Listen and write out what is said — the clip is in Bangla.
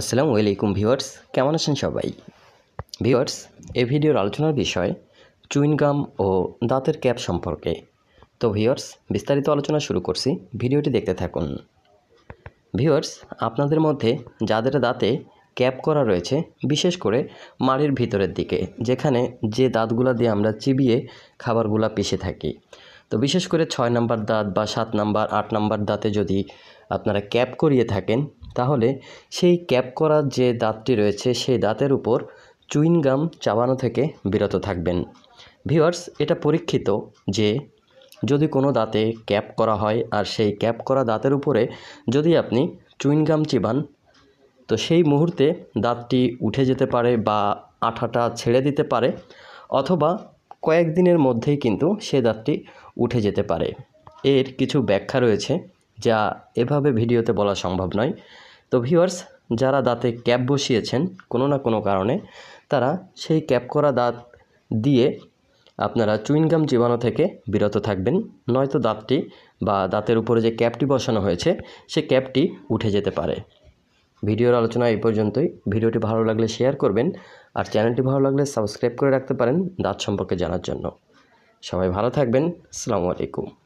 আসসালামু আলাইকুম ভিউয়ার্স কেমন আছেন সবাই ভিউয়ার্স এই ভিডিওর আলোচনার বিষয় চুইনগাম ও দাঁতের ক্যাপ সম্পর্কে তো ভিউয়ার্স বিস্তারিত আলোচনা শুরু করছি ভিডিওটি দেখতে থাকুন ভিউয়ার্স আপনাদের মধ্যে যাদের দাঁতে ক্যাপ করা রয়েছে বিশেষ করে মাড়ির ভিতরের দিকে যেখানে যে দাঁতগুলো দিয়ে আমরা চিবিয়ে খাবারগুলো পিষে থাকি তো বিশেষ করে ছয় নাম্বার দাঁত বা সাত নাম্বার আট নাম্বার দাঁতে যদি আপনারা ক্যাপ করিয়ে থাকেন তাহলে সেই ক্যাপ করার যে দাঁতটি রয়েছে সেই দাঁতের উপর চুইনগাম চাবানো থেকে বিরত থাকবেন ভিওয়ার্স এটা পরীক্ষিত যে যদি কোনো দাঁতে ক্যাপ করা হয় আর সেই ক্যাপ করা দাঁতের উপরে যদি আপনি চুইনগাম চিবান তো সেই মুহূর্তে দাঁতটি উঠে যেতে পারে বা আঠাটা ছেড়ে দিতে পারে অথবা কয়েকদিনের মধ্যেই কিন্তু সে দাঁতটি উঠে যেতে পারে এর কিছু ব্যাখ্যা রয়েছে যা এভাবে ভিডিওতে বলা সম্ভব নয় তো ভিউয়ার্স যারা দাঁতে ক্যাপ বসিয়েছেন কোনো না কোনো কারণে তারা সেই ক্যাপ করা দাঁত দিয়ে আপনারা চুইনগাম জীবাণু থেকে বিরত থাকবেন নয়তো দাঁতটি বা দাঁতের উপরে যে ক্যাপটি বসানো হয়েছে সে ক্যাপটি উঠে যেতে পারে ভিডিওর আলোচনা এই পর্যন্তই ভিডিওটি ভালো লাগলে শেয়ার করবেন আর চ্যানেলটি ভালো লাগলে সাবস্ক্রাইব করে রাখতে পারেন দাঁত সম্পর্কে জানার জন্য সবাই ভালো থাকবেন আসসালামু আলাইকুম